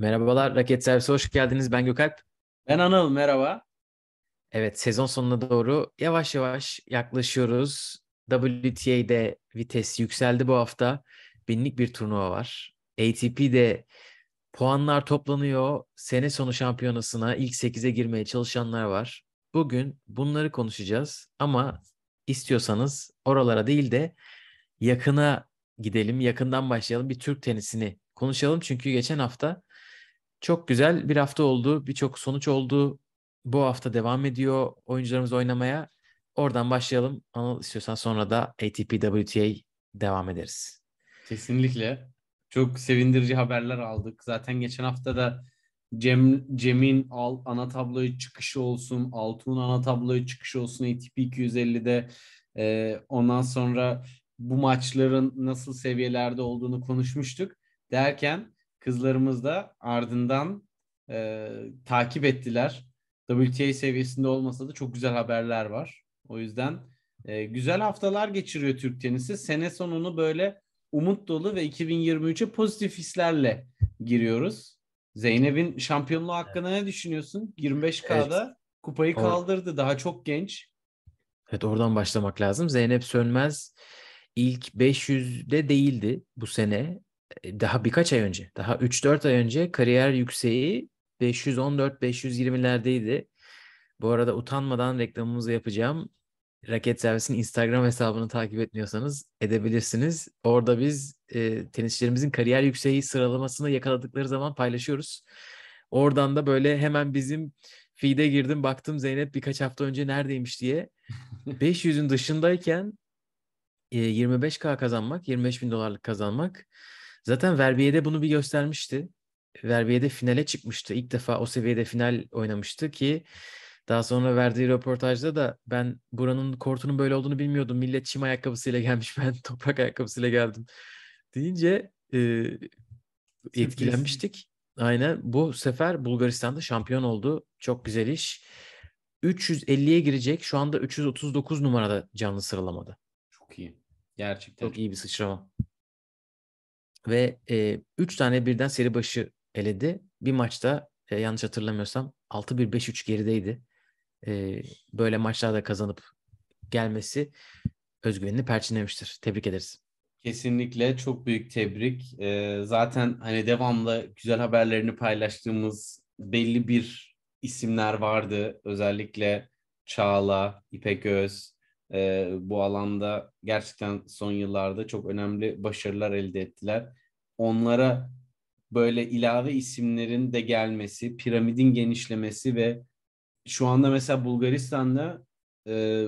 Merhabalar, Raket Servise hoş geldiniz. Ben Gökalp. Ben Anıl, merhaba. Evet, sezon sonuna doğru yavaş yavaş yaklaşıyoruz. WTA'de vites yükseldi bu hafta. Binlik bir turnuva var. ATP'de puanlar toplanıyor. Sene sonu şampiyonasına ilk 8'e girmeye çalışanlar var. Bugün bunları konuşacağız ama istiyorsanız oralara değil de yakına gidelim, yakından başlayalım. Bir Türk tenisini konuşalım çünkü geçen hafta çok güzel bir hafta oldu. Birçok sonuç oldu. Bu hafta devam ediyor oyuncularımız oynamaya. Oradan başlayalım. Anıl istiyorsan sonra da ATP WTA devam ederiz. Kesinlikle. Çok sevindirici haberler aldık. Zaten geçen hafta da Cem, Cem'in al, ana tabloyu çıkışı olsun, Altun ana tabloyu çıkışı olsun ATP 250'de. E, ondan sonra bu maçların nasıl seviyelerde olduğunu konuşmuştuk. Derken Kızlarımız da ardından e, takip ettiler. WTA seviyesinde olmasa da çok güzel haberler var. O yüzden e, güzel haftalar geçiriyor Türk tenisi. Sene sonunu böyle umut dolu ve 2023'e pozitif hislerle giriyoruz. Zeynep'in şampiyonluğu hakkında ne düşünüyorsun? 25K'da kupayı kaldırdı. Daha çok genç. Evet oradan başlamak lazım. Zeynep Sönmez ilk 500'de değildi bu sene. E, daha birkaç ay önce, daha 3-4 ay önce kariyer yükseği 514-520'lerdeydi. Bu arada utanmadan reklamımızı yapacağım. Raket Servis'in Instagram hesabını takip etmiyorsanız edebilirsiniz. Orada biz e, tenisçilerimizin kariyer yükseği sıralamasını yakaladıkları zaman paylaşıyoruz. Oradan da böyle hemen bizim feed'e girdim baktım Zeynep birkaç hafta önce neredeymiş diye. 500'ün dışındayken e, 25K kazanmak, 25 bin dolarlık kazanmak Zaten Verbiye'de bunu bir göstermişti. Verbiye'de finale çıkmıştı. İlk defa o seviyede final oynamıştı ki daha sonra verdiği röportajda da ben buranın kortunun böyle olduğunu bilmiyordum. Millet çim ayakkabısıyla gelmiş ben toprak ayakkabısıyla geldim deyince e, etkilenmiştik. Aynen bu sefer Bulgaristan'da şampiyon oldu. Çok güzel iş. 350'ye girecek. Şu anda 339 numarada canlı sıralamada. Çok iyi. Gerçekten. Çok iyi bir sıçrama ve 3 e, üç tane birden seri başı eledi. Bir maçta e, yanlış hatırlamıyorsam 6-1-5-3 gerideydi. E, böyle maçlarda kazanıp gelmesi özgüvenini perçinlemiştir. Tebrik ederiz. Kesinlikle çok büyük tebrik. E, zaten hani devamlı güzel haberlerini paylaştığımız belli bir isimler vardı. Özellikle Çağla, İpek Öz, e, bu alanda gerçekten son yıllarda çok önemli başarılar elde ettiler. Onlara böyle ilave isimlerin de gelmesi, piramidin genişlemesi ve şu anda mesela Bulgaristan'da e,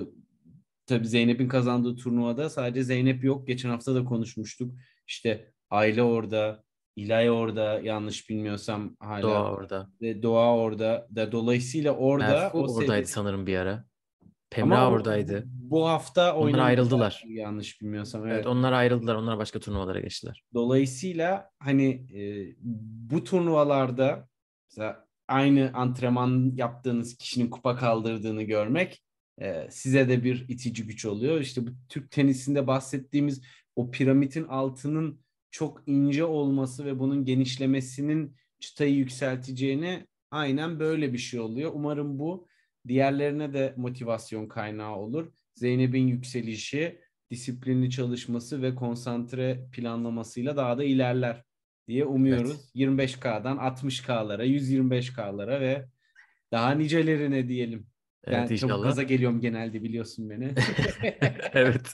tabii Zeynep'in kazandığı turnuvada sadece Zeynep yok. Geçen hafta da konuşmuştuk. İşte Ayla orada, İlay orada yanlış bilmiyorsam hala. Doğa orada. Ve Doğa orada. Da dolayısıyla orada Merfu oradaydı seri... sanırım bir ara. Pemra Ama oradaydı. Bu hafta onlar ayrıldılar. Yanlış bilmiyorsam. Evet. evet onlar ayrıldılar. Onlar başka turnuvalara geçtiler. Dolayısıyla hani e, bu turnuvalarda mesela aynı antrenman yaptığınız kişinin kupa kaldırdığını görmek e, size de bir itici güç oluyor. İşte bu Türk tenisinde bahsettiğimiz o piramidin altının çok ince olması ve bunun genişlemesinin çıtayı yükselteceğini aynen böyle bir şey oluyor. Umarım bu Diğerlerine de motivasyon kaynağı olur. Zeynep'in yükselişi, disiplinli çalışması ve konsantre planlamasıyla daha da ilerler diye umuyoruz. Evet. 25K'dan 60K'lara, 125K'lara ve daha nicelerine diyelim. Evet, ben inşallah. çabuk gaza geliyorum genelde biliyorsun beni. evet.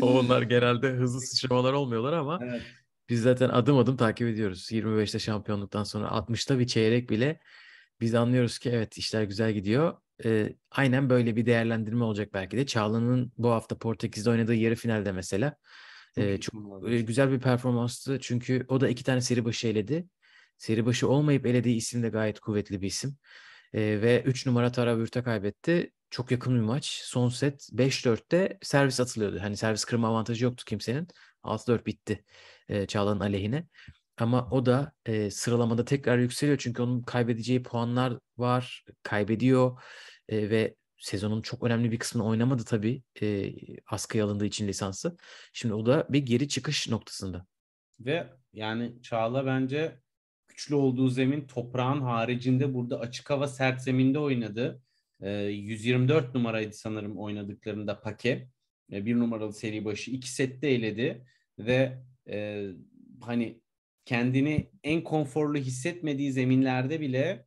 o Onlar genelde hızlı sıçramalar olmuyorlar ama evet. biz zaten adım adım takip ediyoruz. 25'te şampiyonluktan sonra 60'ta bir çeyrek bile biz anlıyoruz ki evet işler güzel gidiyor e, aynen böyle bir değerlendirme olacak belki de. Çağla'nın bu hafta Portekiz'de oynadığı yarı finalde mesela. E, çok e, güzel bir performanstı çünkü o da iki tane seri başı eledi. Seri başı olmayıp elediği isim de gayet kuvvetli bir isim. E, ve 3 numara Taravürt'e kaybetti. Çok yakın bir maç. Son set 5-4'te servis atılıyordu. Hani servis kırma avantajı yoktu kimsenin. 6-4 bitti e, Çağla'nın aleyhine. Ama o da e, sıralamada tekrar yükseliyor. Çünkü onun kaybedeceği puanlar var. Kaybediyor e, ve sezonun çok önemli bir kısmını oynamadı tabii e, askıya alındığı için lisansı. Şimdi o da bir geri çıkış noktasında. Ve yani Çağla bence güçlü olduğu zemin toprağın haricinde burada açık hava sert zeminde oynadı. E, 124 numaraydı sanırım oynadıklarında Pake. E, bir numaralı seri başı iki sette eledi ve e, hani kendini en konforlu hissetmediği zeminlerde bile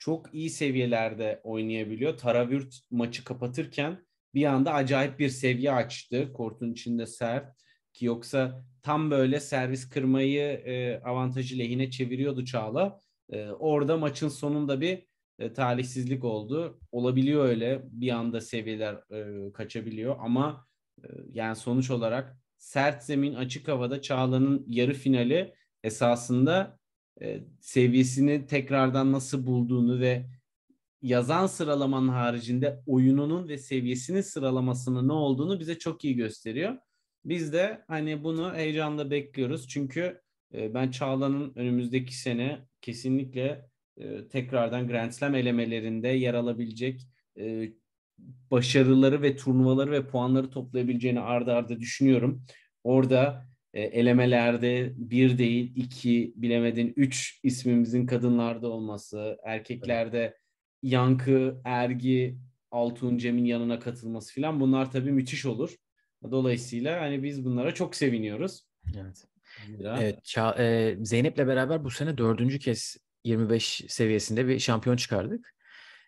çok iyi seviyelerde oynayabiliyor. Taravürt maçı kapatırken bir anda acayip bir seviye açtı. Kortun içinde sert ki yoksa tam böyle servis kırmayı e, avantajı lehine çeviriyordu Çağla. E, orada maçın sonunda bir e, talihsizlik oldu. Olabiliyor öyle bir anda seviyeler e, kaçabiliyor ama e, yani sonuç olarak sert zemin açık havada Çağla'nın yarı finali esasında e, seviyesini tekrardan nasıl bulduğunu ve yazan sıralamanın haricinde oyununun ve seviyesinin sıralamasının ne olduğunu bize çok iyi gösteriyor. Biz de hani bunu heyecanla bekliyoruz. Çünkü e, ben Çağla'nın önümüzdeki sene kesinlikle e, tekrardan Grand Slam elemelerinde yer alabilecek e, başarıları ve turnuvaları ve puanları toplayabileceğini arda arda düşünüyorum. Orada e, elemelerde bir değil iki bilemedin üç ismimizin kadınlarda olması, erkeklerde Yankı, Ergi, Altun Cem'in yanına katılması filan bunlar tabii müthiş olur. Dolayısıyla hani biz bunlara çok seviniyoruz. Evet. Evet, ça- e, Zeynep'le beraber bu sene dördüncü kez 25 seviyesinde bir şampiyon çıkardık.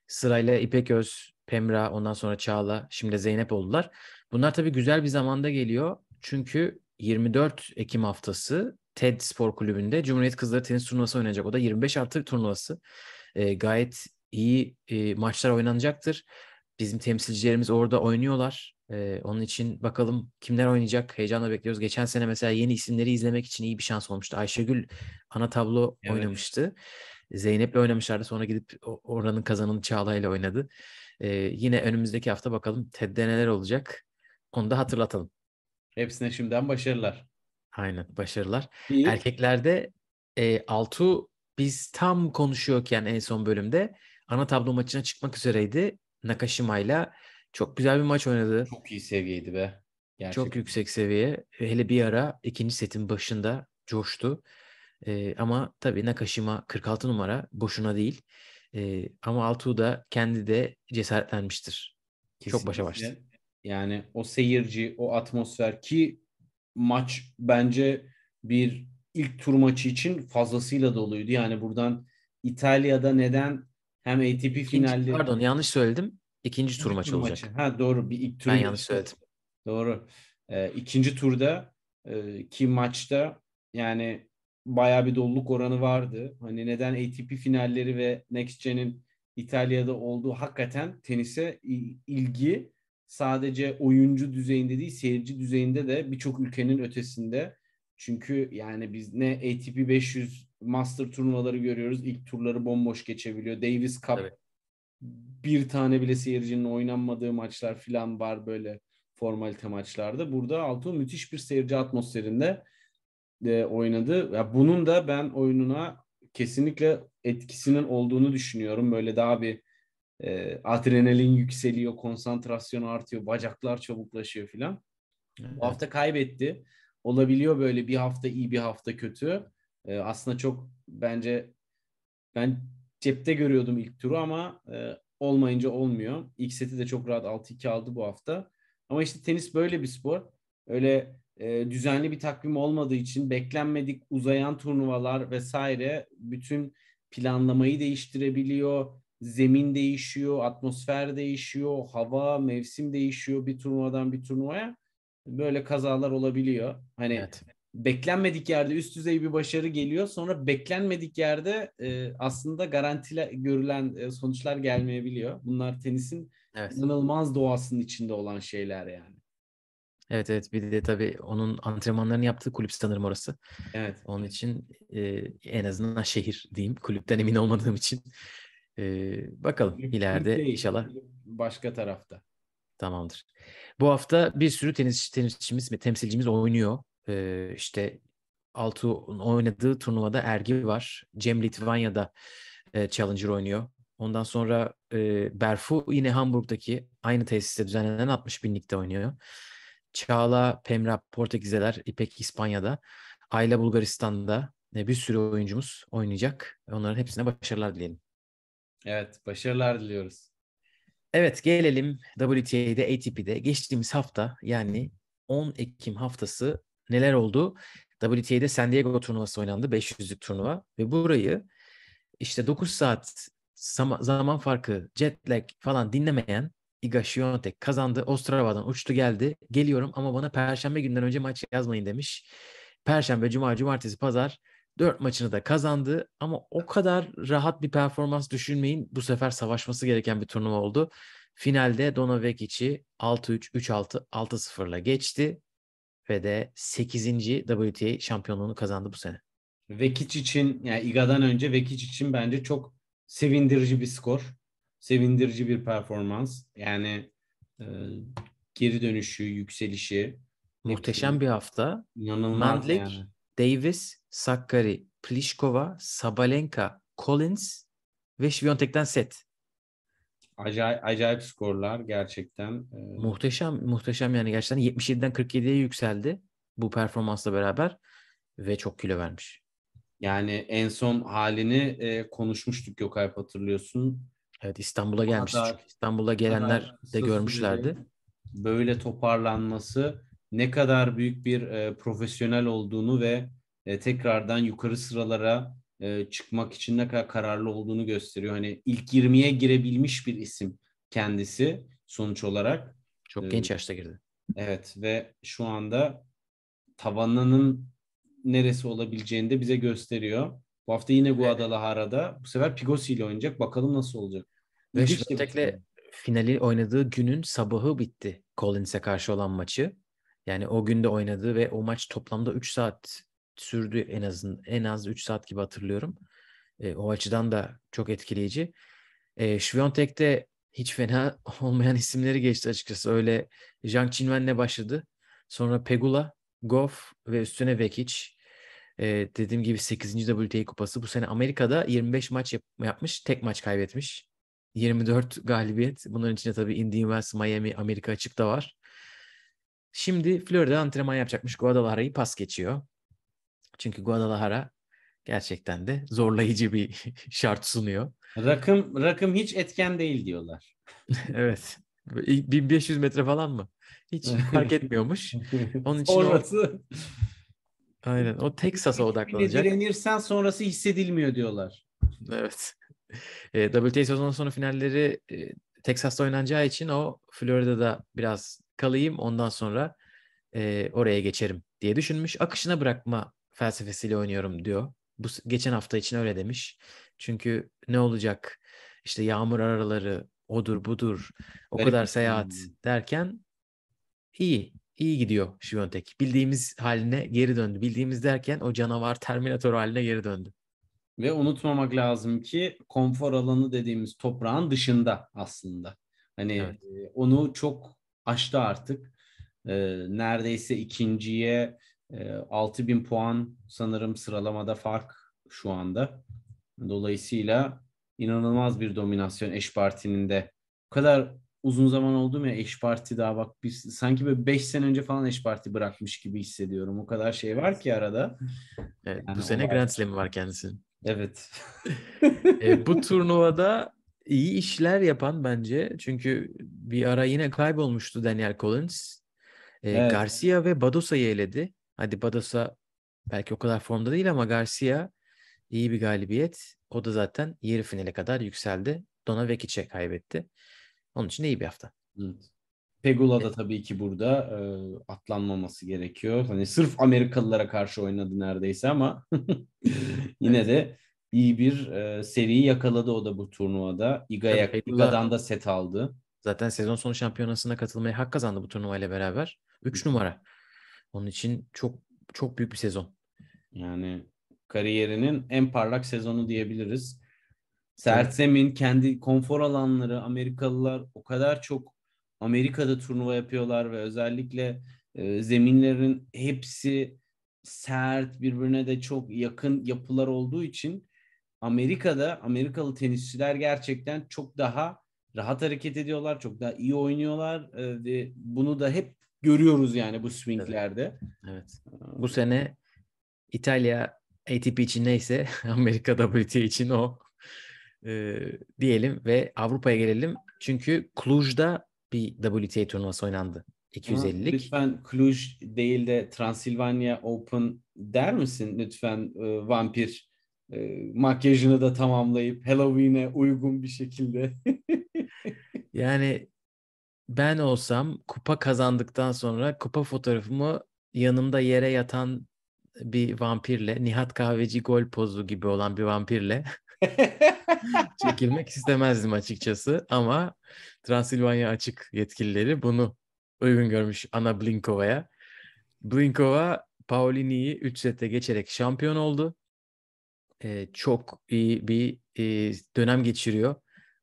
Sırayla İpek Öz, Pemra, ondan sonra Çağla, şimdi Zeynep oldular. Bunlar tabii güzel bir zamanda geliyor. Çünkü 24 Ekim haftası TED Spor Kulübü'nde Cumhuriyet Kızları Tenis Turnuvası oynayacak. O da 25 artı turnuvası. E, gayet iyi e, maçlar oynanacaktır. Bizim temsilcilerimiz orada oynuyorlar. E, onun için bakalım kimler oynayacak. Heyecanla bekliyoruz. Geçen sene mesela yeni isimleri izlemek için iyi bir şans olmuştu. Ayşegül ana tablo evet. oynamıştı. Zeynep'le oynamışlardı. Sonra gidip oranın kazananı Çağla'yla oynadı. E, yine önümüzdeki hafta bakalım TED'de neler olacak. Onu da hatırlatalım. Hepsine şimdiden başarılar. Aynen başarılar. İyi. Erkeklerde e, Altu biz tam konuşuyorken en son bölümde ana tablo maçına çıkmak üzereydi. Nakashima ile çok güzel bir maç oynadı. Çok iyi seviyeydi be. Gerçekten. Çok yüksek seviye. Hele bir ara ikinci setin başında coştu. E, ama tabii Nakashima 46 numara boşuna değil. E, ama Altu da kendi de cesaretlenmiştir. Kesinlikle. Çok başa başladı. Yani o seyirci, o atmosfer ki maç bence bir ilk tur maçı için fazlasıyla doluydu. Yani buradan İtalya'da neden hem ATP finalleri... Pardon yanlış söyledim. İkinci tur maçı olacak. Maçı. Ha doğru bir ilk tur. Ben yanlış söyledim. Doğru. Ee, ikinci turda e, ki maçta yani baya bir doluluk oranı vardı. Hani neden ATP finalleri ve Next Gen'in İtalya'da olduğu hakikaten tenise ilgi sadece oyuncu düzeyinde değil seyirci düzeyinde de birçok ülkenin ötesinde. Çünkü yani biz ne ATP 500 Master turnuvaları görüyoruz. İlk turları bomboş geçebiliyor. Davis Cup evet. bir tane bile seyircinin oynanmadığı maçlar falan var böyle formalite maçlarda. Burada Alto müthiş bir seyirci atmosferinde e, oynadı. Ya bunun da ben oyununa kesinlikle etkisinin olduğunu düşünüyorum. Böyle daha bir e, adrenalin yükseliyor, konsantrasyon artıyor, bacaklar çabuklaşıyor filan. Bu hafta kaybetti. Olabiliyor böyle bir hafta iyi bir hafta kötü. E, aslında çok bence ben cepte görüyordum ilk turu ama e, olmayınca olmuyor. İlk seti de çok rahat 6-2 aldı bu hafta. Ama işte tenis böyle bir spor. Öyle e, düzenli bir takvim olmadığı için beklenmedik uzayan turnuvalar vesaire bütün planlamayı değiştirebiliyor zemin değişiyor, atmosfer değişiyor, hava, mevsim değişiyor bir turnuvadan bir turnuvaya. Böyle kazalar olabiliyor. Hani evet. beklenmedik yerde üst düzey bir başarı geliyor. Sonra beklenmedik yerde e, aslında garantile görülen e, sonuçlar gelmeyebiliyor. Bunlar tenisin evet. inanılmaz doğasının içinde olan şeyler yani. Evet evet bir de tabii onun antrenmanlarını yaptığı kulüp sanırım orası. Evet. Onun için e, en azından şehir diyeyim kulüpten emin olmadığım için ee, bakalım Lütfen ileride değil, inşallah. Başka tarafta. Tamamdır. Bu hafta bir sürü tenis, tenisçimiz ve temsilcimiz oynuyor. Ee, işte Altu oynadığı turnuvada Ergi var. Cem Litvanya'da e, Challenger oynuyor. Ondan sonra e, Berfu yine Hamburg'daki aynı tesiste düzenlenen 60 binlikte oynuyor. Çağla, Pemra Portekizeler İpek İspanya'da, Ayla Bulgaristan'da e, bir sürü oyuncumuz oynayacak. Onların hepsine başarılar dileyelim. Evet, başarılar diliyoruz. Evet, gelelim WTA'de, ATP'de geçtiğimiz hafta yani 10 Ekim haftası neler oldu? WTA'de San Diego turnuvası oynandı, 500'lük turnuva ve burayı işte 9 saat zaman farkı, jet lag falan dinlemeyen Iga Świątek kazandı. Ostrava'dan uçtu geldi. Geliyorum ama bana perşembe günden önce maç yazmayın demiş. Perşembe, cuma, cumartesi, pazar Dört maçını da kazandı ama o kadar rahat bir performans düşünmeyin. Bu sefer savaşması gereken bir turnuva oldu. Finalde Donovekic'i 6-3, 3-6, 6-0'la geçti ve de 8. WTA şampiyonluğunu kazandı bu sene. Vekic için yani Iga'dan önce Vekic için bence çok sevindirici bir skor. Sevindirici bir performans. Yani e, geri dönüşü, yükselişi. Muhteşem bir hafta. İnanılmaz Mandlik, yani. Davis Sakkari, Pliskova, Sabalenka, Collins ve Şviyontek'ten set. Acayip, acayip skorlar gerçekten. Ee, muhteşem, muhteşem yani gerçekten 77'den 47'ye yükseldi bu performansla beraber ve çok kilo vermiş. Yani en son halini e, konuşmuştuk Gökalp hatırlıyorsun. Evet İstanbul'a gelmiş. İstanbul'a gelenler de görmüşlerdi. Böyle toparlanması ne kadar büyük bir e, profesyonel olduğunu ve e, tekrardan yukarı sıralara e, çıkmak için ne kadar kararlı olduğunu gösteriyor. Hani ilk 20'ye girebilmiş bir isim kendisi sonuç olarak. Çok e, genç yaşta girdi. Evet ve şu anda tavanının neresi olabileceğini de bize gösteriyor. Bu hafta yine Guadalajara'da. Bu sefer Pigossi ile oynayacak. Bakalım nasıl olacak. Ve Şırtek'le finali oynadığı günün sabahı bitti Collins'e karşı olan maçı. Yani o günde oynadığı ve o maç toplamda 3 saat sürdü en azın en az 3 saat gibi hatırlıyorum. E, o açıdan da çok etkileyici. E, Şviyontek'te hiç fena olmayan isimleri geçti açıkçası. Öyle Zhang Qinwen'le başladı. Sonra Pegula, Goff ve üstüne Vekic. E, dediğim gibi 8. WTA kupası. Bu sene Amerika'da 25 maç yap- yapmış. Tek maç kaybetmiş. 24 galibiyet. Bunların içinde tabii Indian Wells, Miami, Amerika açık da var. Şimdi Florida antrenman yapacakmış. Guadalajara'yı pas geçiyor. Çünkü Guadalajara gerçekten de zorlayıcı bir şart sunuyor. Rakım rakım hiç etken değil diyorlar. evet. 1500 metre falan mı? Hiç fark etmiyormuş. Onun için Orası... O... Aynen. O Texas'a odaklanacak. Direnirsen sonrası hissedilmiyor diyorlar. Evet. E, WTA sezonun sonu finalleri e, Texas'ta oynanacağı için o Florida'da biraz kalayım ondan sonra e, oraya geçerim diye düşünmüş. Akışına bırakma felsefesiyle oynuyorum diyor. Bu geçen hafta için öyle demiş. Çünkü ne olacak? İşte yağmur araları odur budur o Garip kadar şey. seyahat hmm. derken iyi iyi gidiyor Şiviyontek. Bildiğimiz haline geri döndü. Bildiğimiz derken o canavar Terminator haline geri döndü. Ve unutmamak lazım ki konfor alanı dediğimiz toprağın dışında aslında. Hani evet. E, onu çok aştı artık. E, neredeyse ikinciye 6000 ee, puan sanırım sıralamada fark şu anda. Dolayısıyla inanılmaz bir dominasyon eş partinin de. Bu kadar uzun zaman oldu mu ya eş parti daha bak biz sanki böyle 5 sene önce falan eş parti bırakmış gibi hissediyorum. O kadar şey var ki arada. Evet, yani bu sene Grand Slam var kendisi. Evet. e, bu turnuvada iyi işler yapan bence. Çünkü bir ara yine kaybolmuştu Daniel Collins. E, evet. Garcia ve Badosa'yı eledi. Hadi Bados'a belki o kadar formda değil ama Garcia iyi bir galibiyet. O da zaten yarı finale kadar yükseldi. Dona Vekic'e kaybetti. Onun için iyi bir hafta. Pegula da tabii ki burada e, atlanmaması gerekiyor. Hani sırf Amerikalılara karşı oynadı neredeyse ama yine de iyi bir e, seriyi yakaladı o da bu turnuvada. Iga'ya Iga'dan da set aldı. Zaten sezon sonu şampiyonasına katılmayı hak kazandı bu turnuvayla beraber. 3 numara. Onun için çok çok büyük bir sezon. Yani kariyerinin en parlak sezonu diyebiliriz. Sert zemin, kendi konfor alanları, Amerikalılar o kadar çok Amerika'da turnuva yapıyorlar ve özellikle e, zeminlerin hepsi sert, birbirine de çok yakın yapılar olduğu için Amerika'da Amerikalı tenisçiler gerçekten çok daha rahat hareket ediyorlar, çok daha iyi oynuyorlar e, ve bunu da hep görüyoruz yani bu swinglerde. Evet. evet. Bu sene İtalya ATP için neyse Amerika WTA için o e, diyelim ve Avrupa'ya gelelim. Çünkü Cluj'da bir WTA turnuvası oynandı. 250'lik. Ha, lütfen Cluj değil de Transilvanya Open der misin lütfen e, vampir e, makyajını da tamamlayıp Halloween'e uygun bir şekilde. yani ben olsam kupa kazandıktan sonra kupa fotoğrafımı yanımda yere yatan bir vampirle, Nihat Kahveci gol pozu gibi olan bir vampirle çekilmek istemezdim açıkçası ama Transilvanya açık yetkilileri bunu uygun görmüş Ana Blinkova'ya. Blinkova Paulini'yi 3 sette geçerek şampiyon oldu. Ee, çok iyi bir e, dönem geçiriyor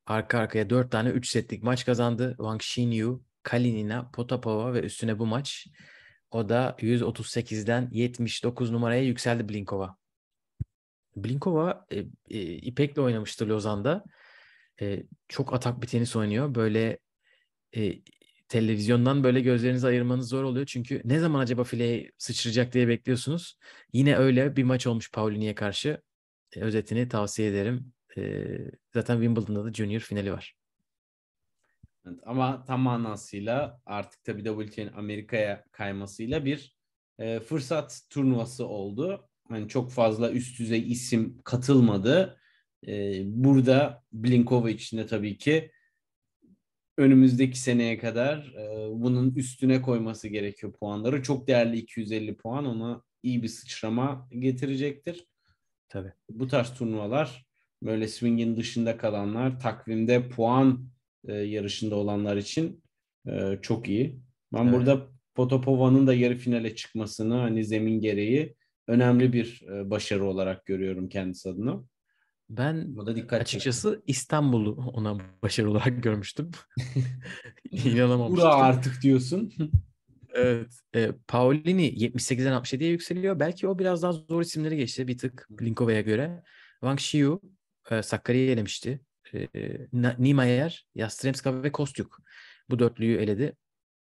arka arkaya 4 tane 3 setlik maç kazandı. Wang Xinyu, Kalinina, Potapova ve üstüne bu maç. O da 138'den 79 numaraya yükseldi Blinkova. Blinkova e, e, İpek'le oynamıştı Lozan'da. E, çok atak bir tenis oynuyor. Böyle e, televizyondan böyle gözlerinizi ayırmanız zor oluyor. Çünkü ne zaman acaba fileye sıçrayacak diye bekliyorsunuz. Yine öyle bir maç olmuş Paulini'ye karşı. E, özetini tavsiye ederim e, zaten Wimbledon'da da junior finali var. Evet, ama tam manasıyla artık tabii WTA'nin Amerika'ya kaymasıyla bir e, fırsat turnuvası oldu. Yani çok fazla üst düzey isim katılmadı. E, burada Blinkova içinde tabii ki önümüzdeki seneye kadar e, bunun üstüne koyması gerekiyor puanları. Çok değerli 250 puan ona iyi bir sıçrama getirecektir. Tabii. Bu tarz turnuvalar böyle swing'in dışında kalanlar takvimde puan e, yarışında olanlar için e, çok iyi. Ben evet. burada Potopova'nın da yarı finale çıkmasını hani zemin gereği önemli bir e, başarı olarak görüyorum kendisi adına. Ben da dikkat açıkçası çekti. İstanbul'u ona başarı olarak görmüştüm. İnanamamıştım. Ura artık diyorsun. evet. E, Paulini 78'den 67'ye yükseliyor. Belki o biraz daha zor isimleri geçti bir tık Linkova'ya göre. Wang Xiu e, Sakarya'yı elemişti. E, Niemeyer, Yastremska ve Kostyuk. Bu dörtlüyü eledi.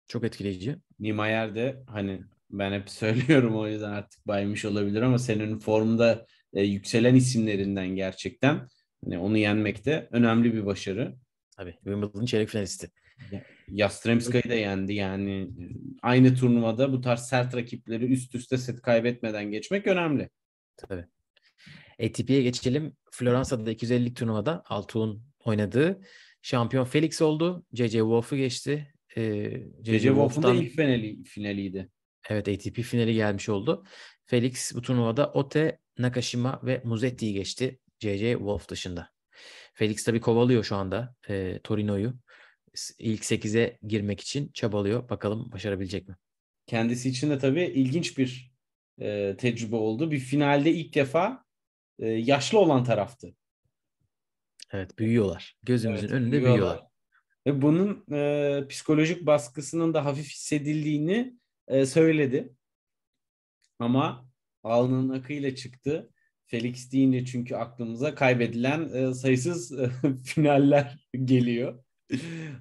Çok etkileyici. Niemeyer de hani ben hep söylüyorum o yüzden artık baymış olabilir ama senin formda e, yükselen isimlerinden gerçekten hani onu yenmek de önemli bir başarı. Tabii Wimbledon çeyrek finalisti. Yastremska'yı da yendi yani aynı turnuvada bu tarz sert rakipleri üst üste set kaybetmeden geçmek önemli. Tabii. ATP'ye geçelim. Floransa'da 250 turnuvada Altuğ'un oynadığı şampiyon Felix oldu. CC Wolf'u geçti. Ee, JJ Wolf'un da ilk finali, finaliydi. Evet ATP finali gelmiş oldu. Felix bu turnuvada Ote, Nakashima ve Muzetti'yi geçti. CC Wolf dışında. Felix tabii kovalıyor şu anda e, Torino'yu. İlk 8'e girmek için çabalıyor. Bakalım başarabilecek mi? Kendisi için de tabii ilginç bir e, tecrübe oldu. Bir finalde ilk defa e, yaşlı olan taraftı. Evet büyüyorlar. Gözümüzün evet, önünde büyüyorlar. büyüyorlar. Ve bunun e, psikolojik baskısının da hafif hissedildiğini e, söyledi. Ama alnının akıyla çıktı. Felix deyince çünkü aklımıza kaybedilen e, sayısız e, finaller geliyor.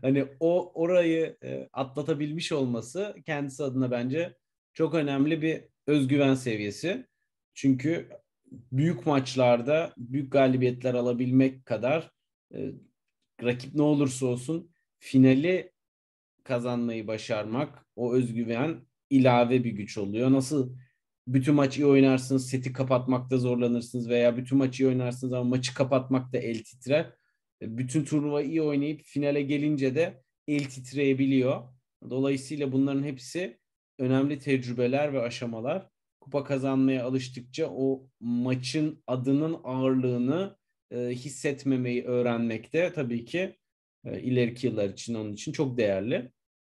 hani o orayı e, atlatabilmiş olması kendisi adına bence çok önemli bir özgüven seviyesi. Çünkü büyük maçlarda büyük galibiyetler alabilmek kadar e, rakip ne olursa olsun finali kazanmayı başarmak o özgüven ilave bir güç oluyor. Nasıl bütün maç iyi oynarsınız, seti kapatmakta zorlanırsınız veya bütün maç iyi oynarsınız ama maçı kapatmakta el titre. E, bütün turnuva iyi oynayıp finale gelince de el titreyebiliyor. Dolayısıyla bunların hepsi önemli tecrübeler ve aşamalar kupa kazanmaya alıştıkça o maçın adının ağırlığını e, hissetmemeyi de tabii ki e, ileriki yıllar için onun için çok değerli.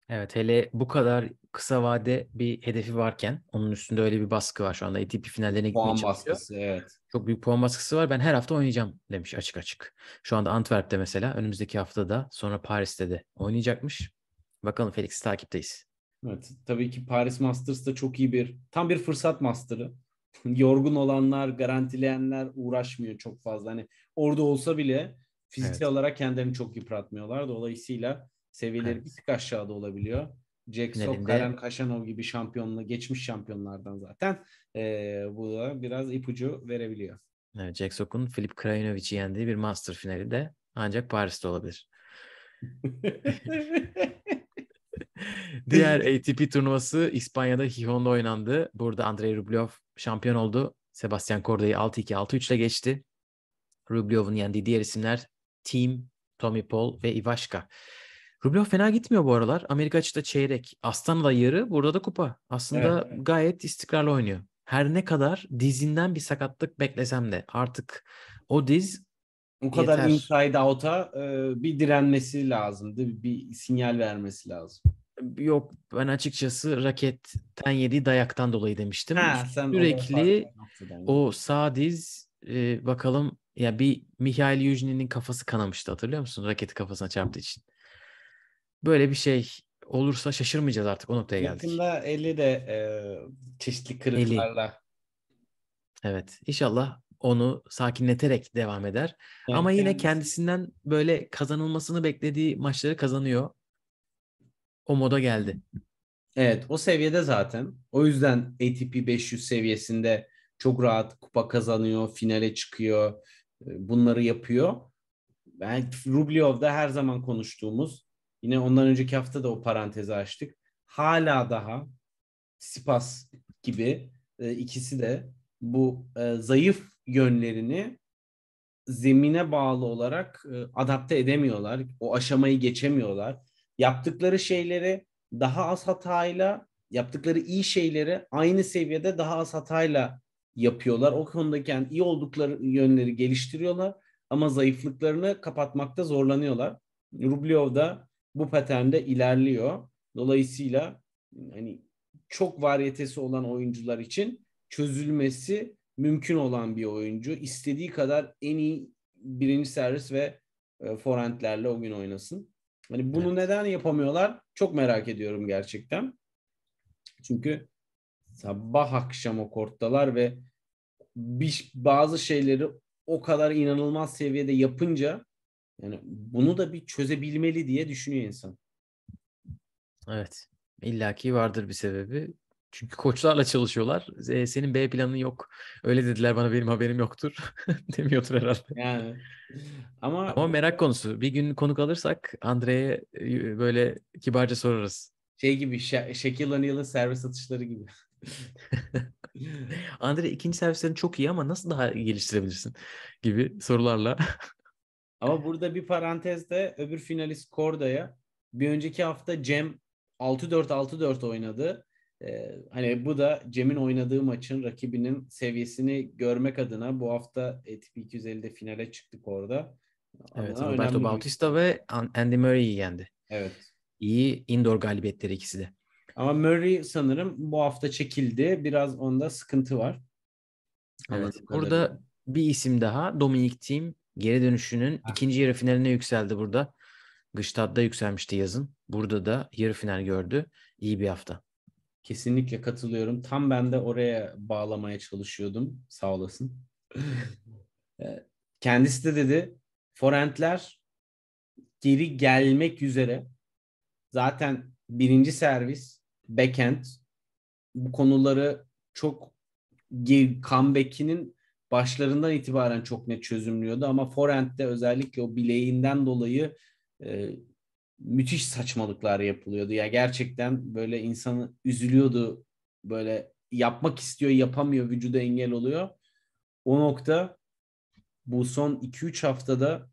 Evet hele bu kadar kısa vade bir hedefi varken onun üstünde öyle bir baskı var şu anda ATP finallerine puan gitmeye çalışıyor. baskısı evet. Çok büyük puan baskısı var. Ben her hafta oynayacağım demiş açık açık. Şu anda Antwerp'te mesela önümüzdeki haftada sonra Paris'te de oynayacakmış. Bakalım Felix takipteyiz. Evet. Tabii ki Paris Masters da çok iyi bir, tam bir fırsat masterı. Yorgun olanlar, garantileyenler uğraşmıyor çok fazla. Hani orada olsa bile fiziksel evet. olarak kendilerini çok yıpratmıyorlar. Dolayısıyla seviyeleri evet. bir tık aşağıda olabiliyor. Jack Sock, Karen Kaşanov gibi şampiyonla geçmiş şampiyonlardan zaten ee, bu da biraz ipucu verebiliyor. Evet, Jack Sock'un Filip Krajinovic'i yendiği bir Master finali de ancak Paris'te olabilir. Diğer ATP turnuvası İspanya'da Gijon'da oynandı. Burada Andrei Rublev şampiyon oldu. Sebastian Corda'yı 6-2 6-3 ile geçti. Rublev'in yendiği diğer isimler Team, Tommy Paul ve Ivaşka. Rublev fena gitmiyor bu aralar. Amerika açıda çeyrek, Astana'da yarı, burada da kupa. Aslında evet. gayet istikrarlı oynuyor. Her ne kadar dizinden bir sakatlık beklesem de artık o diz o kadar yeter. inside out'a bir direnmesi lazımdı. Bir sinyal vermesi lazım. Yok ben açıkçası raketten yediği dayaktan dolayı demiştim. Ha, sen Sürekli o sağ diz e, bakalım ya bir Mihail Yujni'nin kafası kanamıştı hatırlıyor musun? Raketi kafasına çarptığı için. Böyle bir şey olursa şaşırmayacağız artık o noktaya geldik. Yakında eli de e, çeşitli kırıklarla. Evet inşallah onu sakinleterek devam eder. Evet, Ama yine kendisinden böyle kazanılmasını beklediği maçları kazanıyor o moda geldi. Evet o seviyede zaten. O yüzden ATP 500 seviyesinde çok rahat kupa kazanıyor, finale çıkıyor, e, bunları yapıyor. Ben yani Rublev'da her zaman konuştuğumuz, yine ondan önceki hafta da o parantezi açtık. Hala daha Sipas gibi e, ikisi de bu e, zayıf yönlerini zemine bağlı olarak adapte edemiyorlar. O aşamayı geçemiyorlar yaptıkları şeyleri daha az hatayla, yaptıkları iyi şeyleri aynı seviyede daha az hatayla yapıyorlar. O konudaki yani iyi oldukları yönleri geliştiriyorlar ama zayıflıklarını kapatmakta zorlanıyorlar. Rublev da bu paternde ilerliyor. Dolayısıyla hani çok varyetesi olan oyuncular için çözülmesi mümkün olan bir oyuncu. İstediği kadar en iyi birinci servis ve e, forentlerle o gün oynasın. Hani bunu evet. neden yapamıyorlar? Çok merak ediyorum gerçekten. Çünkü sabah akşam o korttalar ve bir, bazı şeyleri o kadar inanılmaz seviyede yapınca yani bunu da bir çözebilmeli diye düşünüyor insan. Evet. illaki vardır bir sebebi. Çünkü koçlarla çalışıyorlar. E, senin B planın yok. Öyle dediler bana benim haberim yoktur. Demiyordur herhalde. Yani. Ama... Ama merak konusu. Bir gün konuk alırsak Andre'ye e, böyle kibarca sorarız. Şey gibi Sha- Shaquille O'Neal'ın servis atışları gibi. Andre ikinci servislerin çok iyi ama nasıl daha geliştirebilirsin gibi sorularla. ama burada bir parantezde öbür finalist Korda'ya bir önceki hafta Cem 6-4-6-4 oynadı hani bu da Cem'in oynadığı maçın rakibinin seviyesini görmek adına bu hafta ATP e, 250'de finale çıktık orada. Evet, Ama Roberto Bautista bir... ve Andy Murray'i yendi. Evet. İyi indoor galibiyetleri ikisi de. Ama Murray sanırım bu hafta çekildi. Biraz onda sıkıntı var. Evet, burada bir isim daha Dominic Thiem geri dönüşünün ha. Ah. ikinci yarı finaline yükseldi burada. Gıştad'da yükselmişti yazın. Burada da yarı final gördü. İyi bir hafta. Kesinlikle katılıyorum. Tam ben de oraya bağlamaya çalışıyordum. Sağ olasın. Ee, kendisi de dedi forentler geri gelmek üzere. Zaten birinci servis, backend bu konuları çok comeback'inin başlarından itibaren çok net çözümlüyordu ama forehand'de özellikle o bileğinden dolayı e, müthiş saçmalıklar yapılıyordu. Ya gerçekten böyle insanı üzülüyordu. Böyle yapmak istiyor, yapamıyor, vücuda engel oluyor. O nokta bu son 2-3 haftada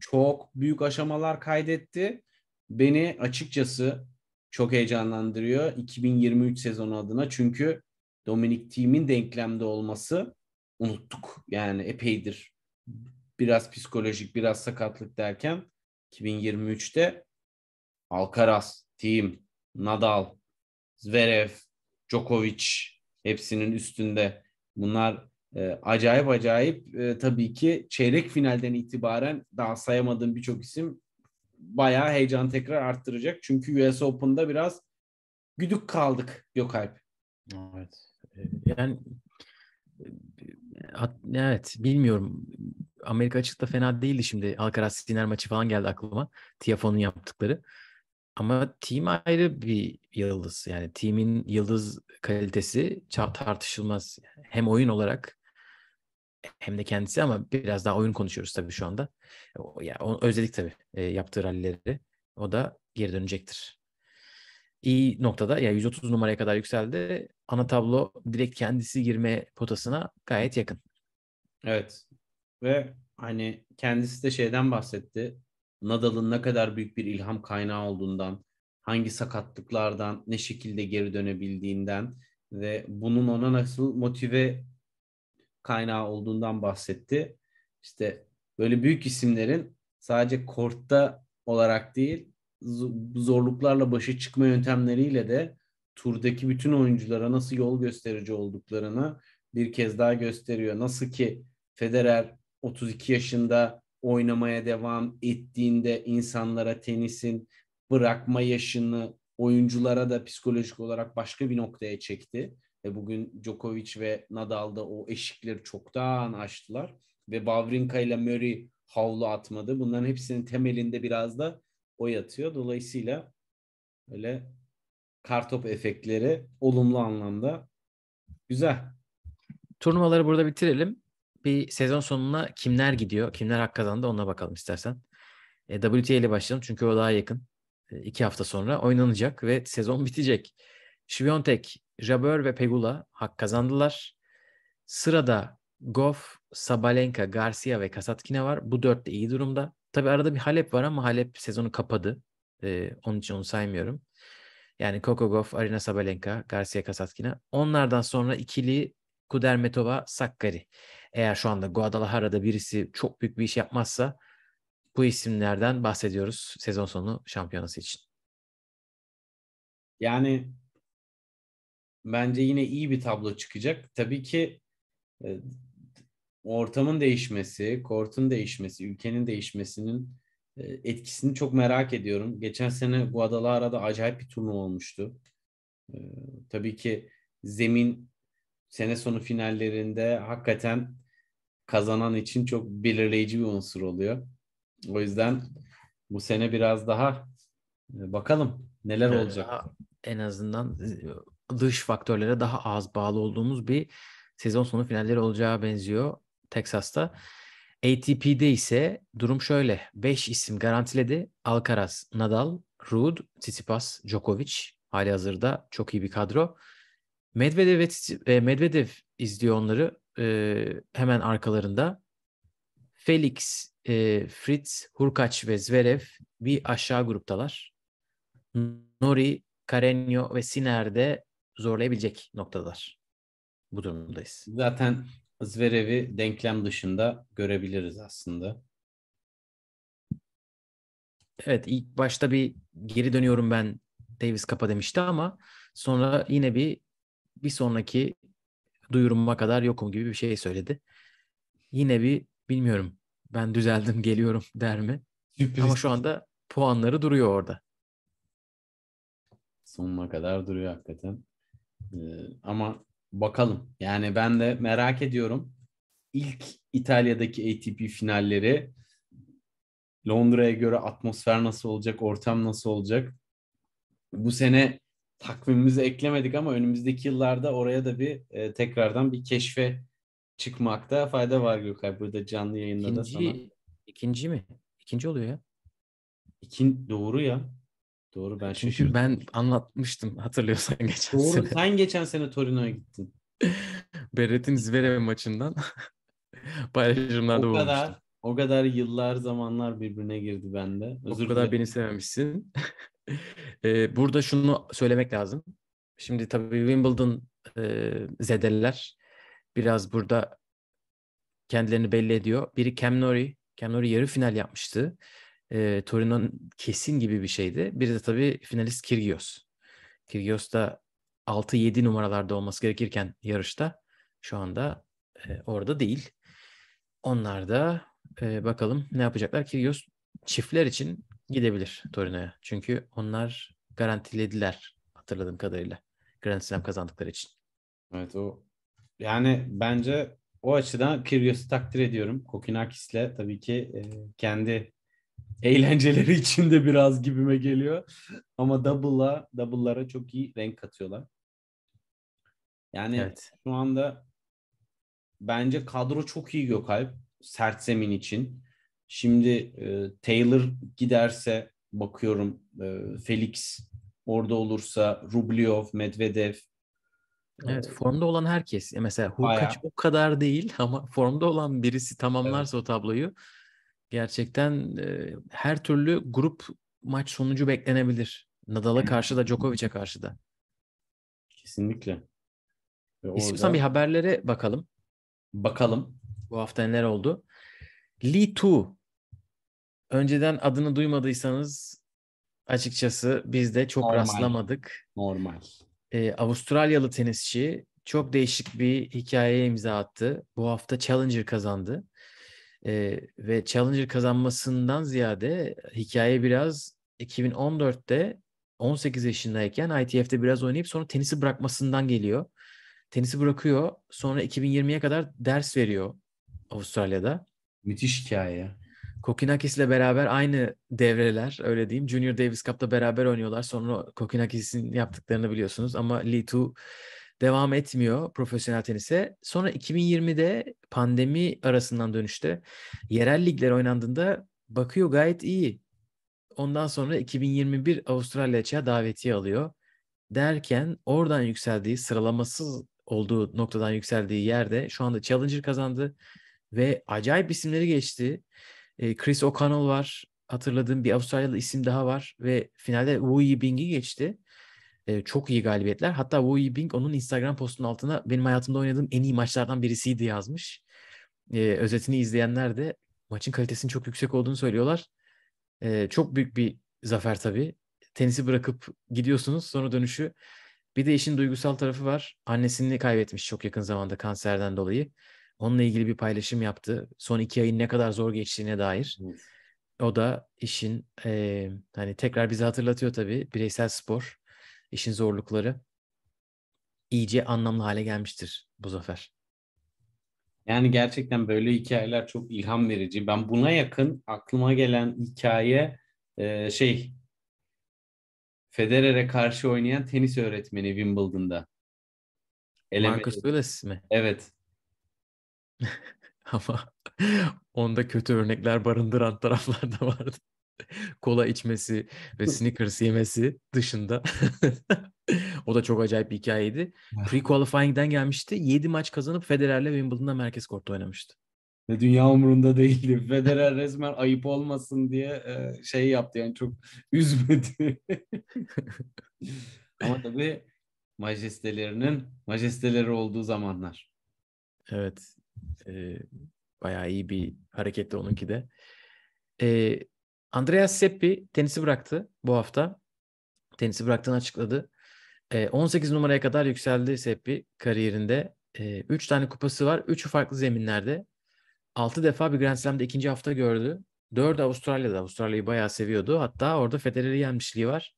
çok büyük aşamalar kaydetti. Beni açıkçası çok heyecanlandırıyor 2023 sezonu adına. Çünkü Dominic Team'in denklemde olması unuttuk. Yani epeydir biraz psikolojik, biraz sakatlık derken 2023'te Alcaraz, Thiem, Nadal, Zverev, Djokovic hepsinin üstünde. Bunlar e, acayip acayip e, tabii ki çeyrek finalden itibaren daha sayamadığım birçok isim bayağı heyecan tekrar arttıracak. Çünkü US Open'da biraz güdük kaldık yok Alp. Evet. E, yani e, evet bilmiyorum. Amerika açıkta fena değildi şimdi. Alcaraz Sinner maçı falan geldi aklıma. Tiafoe'nun yaptıkları. Ama team ayrı bir yıldız. Yani team'in yıldız kalitesi tartışılmaz. Hem oyun olarak hem de kendisi ama biraz daha oyun konuşuyoruz tabii şu anda. O, ya, onu özledik tabii e, yaptığı rallileri. O da geri dönecektir. İyi noktada ya yani 130 numaraya kadar yükseldi. Ana tablo direkt kendisi girme potasına gayet yakın. Evet. Ve hani kendisi de şeyden bahsetti. Nadal'ın ne kadar büyük bir ilham kaynağı olduğundan, hangi sakatlıklardan, ne şekilde geri dönebildiğinden ve bunun ona nasıl motive kaynağı olduğundan bahsetti. İşte böyle büyük isimlerin sadece kortta olarak değil, zorluklarla başa çıkma yöntemleriyle de turdaki bütün oyunculara nasıl yol gösterici olduklarını bir kez daha gösteriyor. Nasıl ki Federer 32 yaşında oynamaya devam ettiğinde insanlara tenisin bırakma yaşını oyunculara da psikolojik olarak başka bir noktaya çekti. Ve bugün Djokovic ve Nadal da o eşikleri çoktan aştılar. Ve Bavrinka ile Murray havlu atmadı. Bunların hepsinin temelinde biraz da o yatıyor. Dolayısıyla öyle kartop efektleri olumlu anlamda güzel. Turnuvaları burada bitirelim bir sezon sonuna kimler gidiyor, kimler hak kazandı ona bakalım istersen. E, WTA ile başlayalım çünkü o daha yakın. E, iki hafta sonra oynanacak ve sezon bitecek. Şviyontek, Jabeur ve Pegula hak kazandılar. Sırada Goff, Sabalenka, Garcia ve Kasatkina var. Bu dört de iyi durumda. Tabi arada bir Halep var ama Halep sezonu kapadı. Ee, onun için onu saymıyorum. Yani Coco Goff, Arina Sabalenka, Garcia Kasatkina. Onlardan sonra ikili Kudermetova, Sakkari eğer şu anda Guadalajara'da birisi çok büyük bir iş yapmazsa bu isimlerden bahsediyoruz sezon sonu şampiyonası için. Yani bence yine iyi bir tablo çıkacak. Tabii ki e, ortamın değişmesi, kortun değişmesi, ülkenin değişmesinin e, etkisini çok merak ediyorum. Geçen sene Guadalajara'da acayip bir turnuva olmuştu. E, tabii ki zemin sene sonu finallerinde hakikaten kazanan için çok belirleyici bir unsur oluyor. O yüzden bu sene biraz daha e, bakalım neler evet, olacak. en azından e, dış faktörlere daha az bağlı olduğumuz bir sezon sonu finalleri olacağı benziyor Texas'ta. ATP'de ise durum şöyle. 5 isim garantiledi. Alcaraz, Nadal, Ruud, Tsitsipas, Djokovic. Hali hazırda çok iyi bir kadro. Medvedev ve e, Medvedev izliyor onları e, hemen arkalarında Felix, e, Fritz, Hurkaç ve Zverev bir aşağı gruptalar. Nori, Carreño ve Siner de zorlayabilecek noktadalar. Bu durumdayız. Zaten Zverev'i denklem dışında görebiliriz aslında. Evet ilk başta bir geri dönüyorum ben Davis kapa demişti ama sonra yine bir bir sonraki duyuruma kadar yokum gibi bir şey söyledi. Yine bir bilmiyorum ben düzeldim geliyorum der mi? Sürpriz. Ama şu anda puanları duruyor orada. Sonuna kadar duruyor hakikaten. Ee, ama bakalım. Yani ben de merak ediyorum. İlk İtalya'daki ATP finalleri Londra'ya göre atmosfer nasıl olacak, ortam nasıl olacak? Bu sene takvimimize eklemedik ama önümüzdeki yıllarda oraya da bir e, tekrardan bir keşfe çıkmakta fayda var Gökay. Burada canlı yayında ikinci, da sana. İkinci mi? İkinci oluyor ya. İkin, doğru ya. Doğru ben Çünkü şaşırdım. ben anlatmıştım hatırlıyorsan geçen doğru, sene. Sen geçen sene Torino'ya gittin. Berret'in Zverev maçından paylaşımlarda o bulmuştum. kadar, o kadar yıllar zamanlar birbirine girdi bende. Özür o kadar dilerim. beni sevmişsin. Ee, burada şunu söylemek lazım. Şimdi tabii Wimbledon e, zedeller biraz burada kendilerini belli ediyor. Biri Cam Nori. Cam Nori yarı final yapmıştı. E, Torino kesin gibi bir şeydi. Biri de tabii finalist Kyrgios. Kyrgios da 6-7 numaralarda olması gerekirken yarışta şu anda e, orada değil. Onlar da e, bakalım ne yapacaklar. Kyrgios çiftler için gidebilir Torino'ya. Çünkü onlar garantilediler hatırladığım kadarıyla. Grand Slam kazandıkları için. Evet o yani bence o açıdan Kyrgios'u takdir ediyorum. Kokinakis'le tabii ki e, kendi eğlenceleri içinde biraz gibime geliyor. Ama double'a, double'lara çok iyi renk katıyorlar. Yani evet. şu anda bence kadro çok iyi Gökalp sert zemin için. Şimdi e, Taylor giderse bakıyorum e, Felix orada olursa Rublev, Medvedev. E, evet formda olan herkes. E, mesela Hurkaç o kadar değil ama formda olan birisi tamamlarsa evet. o tabloyu gerçekten e, her türlü grup maç sonucu beklenebilir. Nadal'a karşı da Djokovic'e karşı da. Kesinlikle. Ve orada... İstiyorsan bir haberlere bakalım. Bakalım. Bu hafta neler oldu? Li Tu Önceden adını duymadıysanız açıkçası biz de çok Normal. rastlamadık. Normal. Ee, Avustralyalı tenisçi çok değişik bir hikayeye imza attı. Bu hafta Challenger kazandı. Ee, ve Challenger kazanmasından ziyade hikaye biraz 2014'te 18 yaşındayken ITF'de biraz oynayıp sonra tenisi bırakmasından geliyor. Tenisi bırakıyor. Sonra 2020'ye kadar ders veriyor Avustralya'da. Müthiş hikaye. Kokinakis ile beraber aynı devreler öyle diyeyim. Junior Davis Cup'ta beraber oynuyorlar. Sonra Kokinakis'in yaptıklarını biliyorsunuz ama Tu devam etmiyor profesyonel tenise. Sonra 2020'de pandemi arasından dönüşte yerel ligler oynandığında bakıyor gayet iyi. Ondan sonra 2021 Avustralya açığa davetiye alıyor. Derken oradan yükseldiği sıralamasız olduğu noktadan yükseldiği yerde şu anda Challenger kazandı ve acayip isimleri geçti. E, Chris O'Connell var. Hatırladığım bir Avustralyalı isim daha var ve finalde Wu Yibing'i geçti. E, çok iyi galibiyetler. Hatta Wu Yibing onun Instagram postunun altına benim hayatımda oynadığım en iyi maçlardan birisiydi yazmış. E, özetini izleyenler de maçın kalitesinin çok yüksek olduğunu söylüyorlar. E, çok büyük bir zafer tabii. Tenisi bırakıp gidiyorsunuz sonra dönüşü. Bir de işin duygusal tarafı var. Annesini kaybetmiş çok yakın zamanda kanserden dolayı. Onunla ilgili bir paylaşım yaptı. Son iki ayın ne kadar zor geçtiğine dair. O da işin e, hani tekrar bizi hatırlatıyor tabii bireysel spor, işin zorlukları iyice anlamlı hale gelmiştir bu zafer. Yani gerçekten böyle hikayeler çok ilham verici. Ben buna yakın aklıma gelen hikaye e, şey Federer'e karşı oynayan tenis öğretmeni Wimbledon'da. Eleme... Marcus Willis mi? Evet. Ama onda kötü örnekler barındıran taraflar da vardı. Kola içmesi ve Snickers yemesi dışında. o da çok acayip bir hikayeydi. Pre-qualifying'den gelmişti. 7 maç kazanıp Federer'le Wimbledon'da merkez kortta oynamıştı. Ve dünya umurunda değildi. Federer resmen ayıp olmasın diye e, şey yaptı yani çok üzmedi. Ama tabii majestelerinin majesteleri olduğu zamanlar. Evet. E, bayağı iyi bir hareketti onunki de. E, Andreas Seppi tenisi bıraktı bu hafta. Tenisi bıraktığını açıkladı. E, ee, 18 numaraya kadar yükseldi Seppi kariyerinde. E, tane kupası var. 3'ü farklı zeminlerde. 6 defa bir Grand Slam'de ikinci hafta gördü. 4 Avustralya'da. Avustralya'yı bayağı seviyordu. Hatta orada Federer'i yenmişliği var.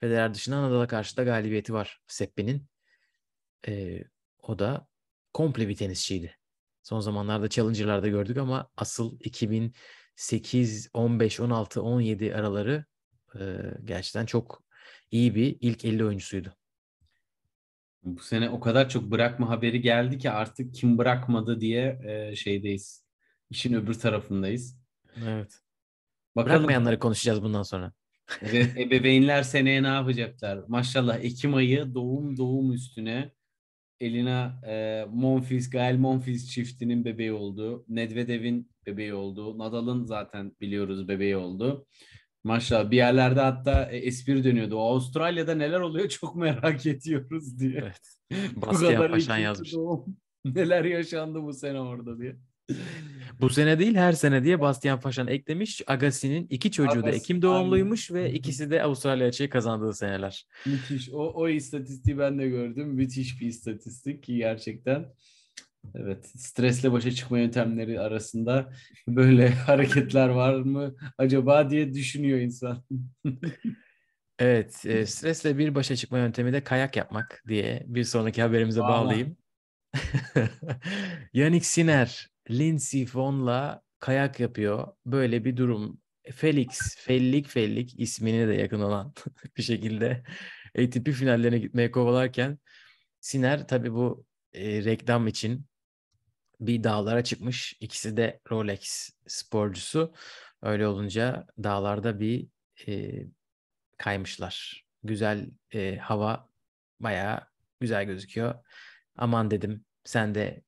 Federer dışında Nadal'a karşı da galibiyeti var Seppi'nin. E, o da komple bir tenisçiydi. Son zamanlarda Challenger'larda gördük ama asıl 2008, 15, 16, 17 araları e, gerçekten çok iyi bir ilk 50 oyuncusuydu. Bu sene o kadar çok bırakma haberi geldi ki artık kim bırakmadı diye e, şeydeyiz. İşin öbür tarafındayız. Evet. Bakalım. Bırakmayanları konuşacağız bundan sonra. Evet, ebeveynler seneye ne yapacaklar? Maşallah Ekim ayı doğum doğum üstüne Elina e, Monfils, Gael Monfils çiftinin bebeği oldu. Nedvedev'in bebeği oldu. Nadal'ın zaten biliyoruz bebeği oldu. Maşallah bir yerlerde hatta e, espri dönüyordu. O Avustralya'da neler oluyor çok merak ediyoruz diye. Evet. kadar Paşan yazmış. Doğum. Neler yaşandı bu sene orada diye. Bu sene değil her sene diye Bastian Faşan eklemiş. Agassi'nin iki çocuğu Agassi, da Ekim doğumluymuş aynen. ve ikisi de Avustralya açığı kazandığı seneler. Müthiş. O, o istatistiği ben de gördüm. Müthiş bir istatistik ki gerçekten. Evet, stresle başa çıkma yöntemleri arasında böyle hareketler var mı acaba diye düşünüyor insan. evet, e, stresle bir başa çıkma yöntemi de kayak yapmak diye bir sonraki haberimize Aa. bağlayayım. Yannick Siner Lindsay Vonn'la kayak yapıyor. Böyle bir durum. Felix, Fellik Fellik ismini de yakın olan bir şekilde ATP finallerine gitmeye kovalarken Siner tabi bu e, reklam için bir dağlara çıkmış. İkisi de Rolex sporcusu. Öyle olunca dağlarda bir e, kaymışlar. Güzel e, hava bayağı güzel gözüküyor. Aman dedim sen de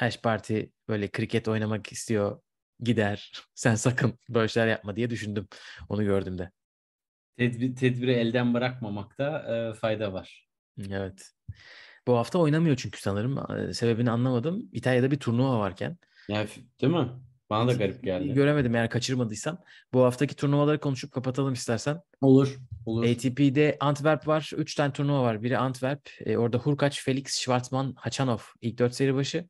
Ash parti böyle kriket oynamak istiyor gider. Sen sakın böyle şeyler yapma diye düşündüm onu gördüğümde. Tedbir, tedbiri elden bırakmamakta e, fayda var. Evet. Bu hafta oynamıyor çünkü sanırım. Sebebini anlamadım. İtalya'da bir turnuva varken. Ya değil mi? Bana da garip geldi. Göremedim eğer kaçırmadıysam. Bu haftaki turnuvaları konuşup kapatalım istersen. Olur. olur. ATP'de Antwerp var. Üç tane turnuva var. Biri Antwerp. E, orada Hurkaç, Felix, Schwartzman, Hachanov ilk dört seri başı.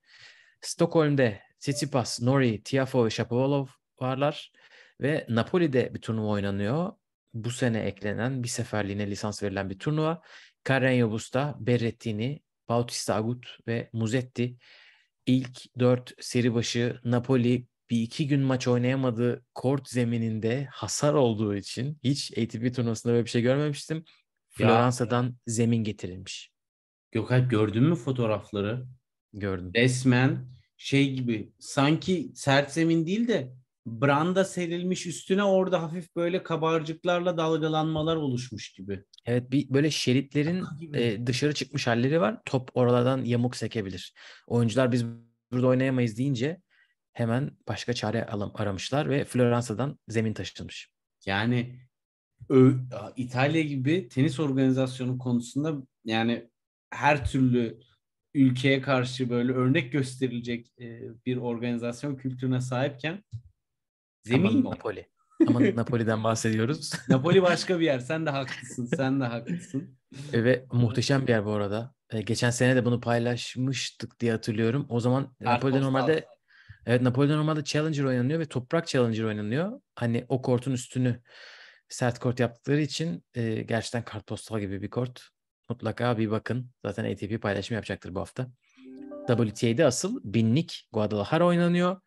Stockholm'de Tsitsipas, Nori, Tiafoe ve Shapovalov varlar. Ve Napoli'de bir turnuva oynanıyor. Bu sene eklenen bir seferliğine lisans verilen bir turnuva. Carreño Busta, Berrettini, Bautista Agut ve Muzetti ilk dört seri başı Napoli bir iki gün maç oynayamadığı kort zemininde hasar olduğu için hiç ATP turnuvasında böyle bir şey görmemiştim. Floransa'dan zemin getirilmiş. Gökalp gördün mü fotoğrafları? Gördüm. Resmen şey gibi sanki sert zemin değil de branda serilmiş üstüne orada hafif böyle kabarcıklarla dalgalanmalar oluşmuş gibi. Evet bir böyle şeritlerin e, dışarı çıkmış halleri var. Top oralardan yamuk sekebilir. Oyuncular biz burada oynayamayız deyince hemen başka çare aramışlar ve Floransa'dan zemin taşınmış. Yani İtalya gibi tenis organizasyonu konusunda yani her türlü ülkeye karşı böyle örnek gösterilecek e, bir organizasyon kültürüne sahipken zemin Aman Napoli. Ama Napoli'den bahsediyoruz. Napoli başka bir yer. Sen de haklısın. Sen de haklısın. Evet, muhteşem bir yer bu arada. E, geçen sene de bunu paylaşmıştık diye hatırlıyorum. O zaman Art Napoli'de normalde Evet Napoli'de normalde Challenger oynanıyor ve toprak Challenger oynanıyor. Hani o kortun üstünü sert kort yaptıkları için e, gerçekten kartpostal gibi bir kort. Mutlaka bir bakın. Zaten ATP paylaşım yapacaktır bu hafta. WTA'de asıl binlik Guadalajara oynanıyor.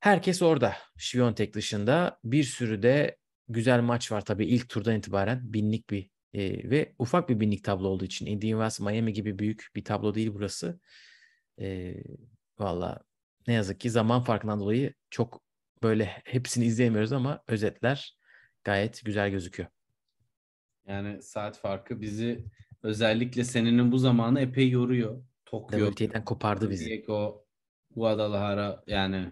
Herkes orada. Şiviyontek dışında bir sürü de güzel maç var tabii ilk turdan itibaren binlik bir e, ve ufak bir binlik tablo olduğu için. Indian Wells Miami gibi büyük bir tablo değil burası. E, Valla ne yazık ki zaman farkından dolayı çok böyle hepsini izleyemiyoruz ama özetler gayet güzel gözüküyor. Yani saat farkı bizi özellikle senenin bu zamanı epey yoruyor. Tokyo. Devletiyeden kopardı bizi. Diego, Guadalajara yani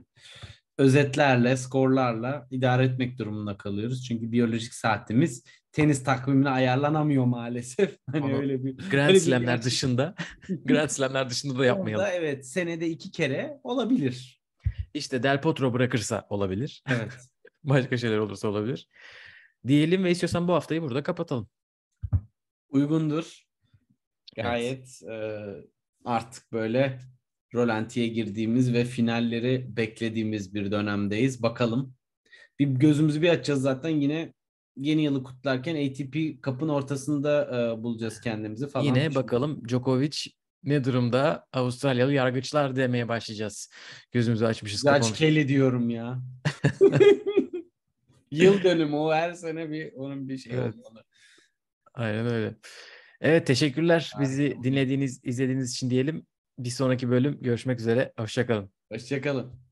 özetlerle, skorlarla idare etmek durumunda kalıyoruz. Çünkü biyolojik saatimiz tenis takvimine ayarlanamıyor maalesef. Hani Onu, öyle bir Grand öyle Slam'ler bir... dışında, Grand Slam'ler dışında da yapmayalım. Orada, evet, senede iki kere olabilir. İşte Del Potro bırakırsa olabilir. Evet. Başka şeyler olursa olabilir diyelim ve istiyorsan bu haftayı burada kapatalım. Uygundur. Gayet evet. e, artık böyle rolantiye girdiğimiz ve finalleri beklediğimiz bir dönemdeyiz. Bakalım. Bir gözümüzü bir açacağız zaten yine yeni yılı kutlarken ATP kapın ortasında e, bulacağız kendimizi falan. Yine bakalım Djokovic ne durumda Avustralyalı yargıçlar demeye başlayacağız. Gözümüzü açmışız. Judge Kelly diyorum ya. Yıl dönümü o her sene bir onun bir şey evet. olmalı. Aynen öyle. Evet teşekkürler Aynen. bizi dinlediğiniz, izlediğiniz için diyelim. Bir sonraki bölüm görüşmek üzere. Hoşçakalın. Hoşçakalın.